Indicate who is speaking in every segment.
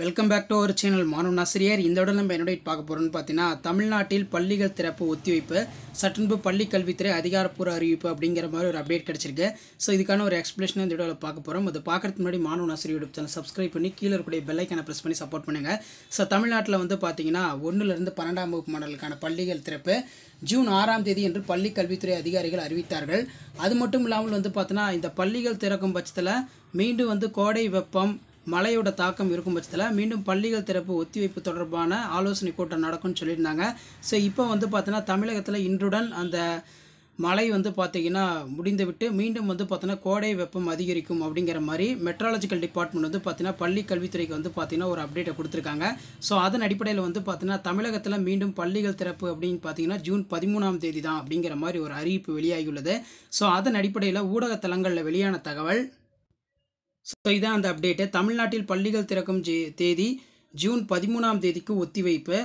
Speaker 1: welcome back to our channel மாணவன் ஆசிரியர் இந்த உடல் நம்ம என்னோட பார்க்க போகிறோம்னு பார்த்தீங்கன்னா தமிழ்நாட்டில் பள்ளிகள் திறப்பு ஒத்திவைப்பு சட்டன்பு பள்ளி கல்வித்துறை அதிகாரப்பூர்வ அறிவிப்பு அப்படிங்கிற மாதிரி ஒரு அப்டேட் கிடச்சிருக்கு ஸோ இதுக்கான ஒரு எக்ஸ்பிளேஷன் இந்த இடத்துல பார்க்க போகிறோம் அதை பார்க்குறதுக்கு முன்னாடி மாணவன் நசிரி யூடியூப் சேனல் சப்ஸ்கிரைப் பண்ணி கீழே இருக்கக்கூடிய பெல்லைக்கான ப்ரெஸ் பண்ணி சப்போர்ட் பண்ணுங்கள் ஸோ தமிழ்நாட்டில் வந்து பார்த்தீங்கன்னா ஒன்றுலேருந்து பன்னெண்டாம் வகுப்பு மாடலுக்கான பள்ளிகள் திறப்பு ஜூன் ஆறாம் தேதி என்று பள்ளி கல்வித்துறை அதிகாரிகள் அறிவித்தார்கள் அது மட்டும் இல்லாமல் வந்து பார்த்தீங்கன்னா இந்த பள்ளிகள் திறக்கும் பட்சத்தில் மீண்டும் வந்து கோடை வெப்பம் மழையோட தாக்கம் இருக்கும் பட்சத்தில் மீண்டும் பள்ளிகள் திறப்பு ஒத்திவைப்பு தொடர்பான ஆலோசனை கூட்டம் நடக்கும்னு சொல்லியிருந்தாங்க ஸோ இப்போ வந்து பார்த்தீங்கன்னா தமிழகத்தில் இன்றுடன் அந்த மழை வந்து பார்த்திங்கன்னா முடிந்துவிட்டு மீண்டும் வந்து பார்த்தீங்கன்னா கோடை வெப்பம் அதிகரிக்கும் அப்படிங்கிற மாதிரி மெட்ராலஜிக்கல் டிபார்ட்மெண்ட் வந்து பார்த்திங்கன்னா பள்ளி கல்வித்துறைக்கு வந்து பார்த்திங்கன்னா ஒரு அப்டேட்டை கொடுத்துருக்காங்க ஸோ அதன் அடிப்படையில் வந்து பார்த்திங்கன்னா தமிழகத்தில் மீண்டும் பள்ளிகள் திறப்பு அப்படின்னு பார்த்திங்கன்னா ஜூன் பதிமூணாம் தேதி தான் அப்படிங்கிற மாதிரி ஒரு அறிவிப்பு வெளியாகியுள்ளது ஸோ அதன் அடிப்படையில் ஊடகத்தலங்களில் வெளியான தகவல் ஸோ இதான் அந்த அப்டேட்டு தமிழ்நாட்டில் பள்ளிகள் திறக்கும் தேதி ஜூன் பதிமூணாம் தேதிக்கு ஒத்திவைப்பு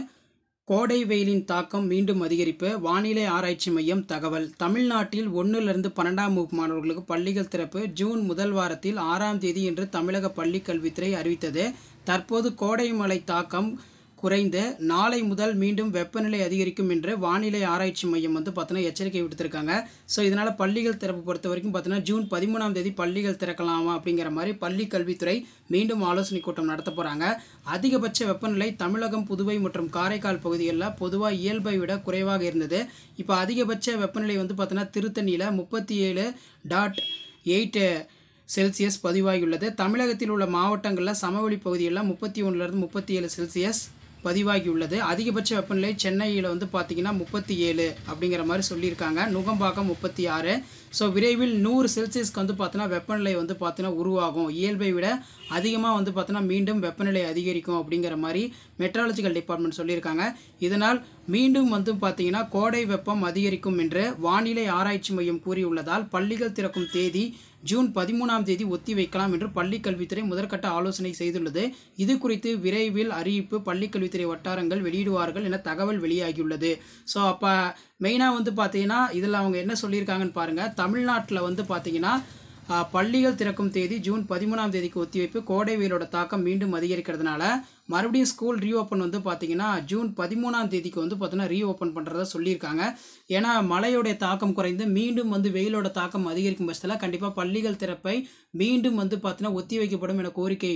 Speaker 1: கோடை வெயிலின் தாக்கம் மீண்டும் அதிகரிப்பு வானிலை ஆராய்ச்சி மையம் தகவல் தமிழ்நாட்டில் ஒன்றிலிருந்து பன்னெண்டாம் வகுப்பு மாணவர்களுக்கு பள்ளிகள் திறப்பு ஜூன் முதல் வாரத்தில் ஆறாம் தேதி என்று தமிழக பள்ளிக் கல்வித்துறை அறிவித்தது தற்போது கோடை மழை தாக்கம் குறைந்த நாளை முதல் மீண்டும் வெப்பநிலை அதிகரிக்கும் என்று வானிலை ஆராய்ச்சி மையம் வந்து பார்த்தோன்னா எச்சரிக்கை விடுத்திருக்காங்க ஸோ இதனால் பள்ளிகள் திறப்பு பொறுத்த வரைக்கும் பார்த்தீங்கன்னா ஜூன் பதிமூணாம் தேதி பள்ளிகள் திறக்கலாமா அப்படிங்கிற மாதிரி பள்ளி கல்வித்துறை மீண்டும் ஆலோசனை கூட்டம் நடத்த போகிறாங்க அதிகபட்ச வெப்பநிலை தமிழகம் புதுவை மற்றும் காரைக்கால் பகுதிகளில் பொதுவாக இயல்பை விட குறைவாக இருந்தது இப்போ அதிகபட்ச வெப்பநிலை வந்து பார்த்தோன்னா திருத்தணியில் முப்பத்தி ஏழு டாட் எயிட்டு செல்சியஸ் பதிவாகியுள்ளது தமிழகத்தில் உள்ள மாவட்டங்களில் சமவெளி பகுதிகளில் முப்பத்தி ஒன்றுலேருந்து முப்பத்தி ஏழு செல்சியஸ் பதிவாகியுள்ளது அதிகபட்ச வெப்பநிலை சென்னையில் வந்து பார்த்திங்கன்னா முப்பத்தி ஏழு அப்படிங்கிற மாதிரி சொல்லியிருக்காங்க நுகம்பாக்கம் முப்பத்தி ஆறு ஸோ விரைவில் நூறு செல்சியஸ்க்கு வந்து பார்த்தோன்னா வெப்பநிலை வந்து பார்த்தீங்கன்னா உருவாகும் இயல்பை விட அதிகமாக வந்து பார்த்தோன்னா மீண்டும் வெப்பநிலை அதிகரிக்கும் அப்படிங்கிற மாதிரி மெட்ராலஜிக்கல் டிபார்ட்மெண்ட் சொல்லியிருக்காங்க இதனால் மீண்டும் வந்து பார்த்தீங்கன்னா கோடை வெப்பம் அதிகரிக்கும் என்று வானிலை ஆராய்ச்சி மையம் கூறியுள்ளதால் பள்ளிகள் திறக்கும் தேதி ஜூன் பதிமூணாம் தேதி ஒத்தி வைக்கலாம் என்று பள்ளிக்கல்வித்துறை கல்வித்துறை முதற்கட்ட ஆலோசனை செய்துள்ளது இது குறித்து விரைவில் அறிவிப்பு பள்ளிக்கல்வித்துறை கல்வித்துறை வட்டாரங்கள் வெளியிடுவார்கள் என தகவல் வெளியாகியுள்ளது ஸோ அப்போ மெயினாக வந்து பார்த்தீங்கன்னா இதில் அவங்க என்ன சொல்லியிருக்காங்கன்னு பாருங்கள் தமிழ்நாட்டில் வந்து பார்த்தீங்கன்னா பள்ளிகள் திறக்கும் தேதி ஜூன் பதிமூணாம் தேதிக்கு ஒத்திவைப்பு கோடை வெயிலோட தாக்கம் மீண்டும் அதிகரிக்கிறதுனால மறுபடியும் ஸ்கூல் ரீஓப்பன் வந்து பார்த்திங்கன்னா ஜூன் பதிமூணாம் தேதிக்கு வந்து பார்த்தீங்கன்னா ரீஓப்பன் பண்ணுறதா சொல்லியிருக்காங்க ஏன்னா மழையோடைய தாக்கம் குறைந்து மீண்டும் வந்து வெயிலோட தாக்கம் அதிகரிக்கும் பட்சத்தில் கண்டிப்பாக பள்ளிகள் திறப்பை மீண்டும் வந்து பார்த்தீங்கன்னா ஒத்தி வைக்கப்படும் என கோரிக்கை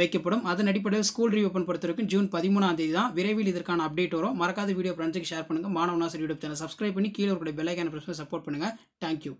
Speaker 1: வைக்கப்படும் அதன் அடிப்படையில் ஸ்கூல் ரீஓப்பன் பொறுத்த வரைக்கும் ஜூன் பதிமூணாம் தேதி தான் விரைவில் இதற்கான அப்டேட் வரும் மறக்காத வீடியோ ஃப்ரெண்ட்ஸுக்கு ஷேர் பண்ணுங்கள் மாணவ யூடியூப் சேனல் சப்ஸ்கிரைப் பண்ணி கீழே இருக்கிற பெல்லைக்கான பிரச்சனை சப்போர்ட் பண்ணுங்கள் தேங்க்யூ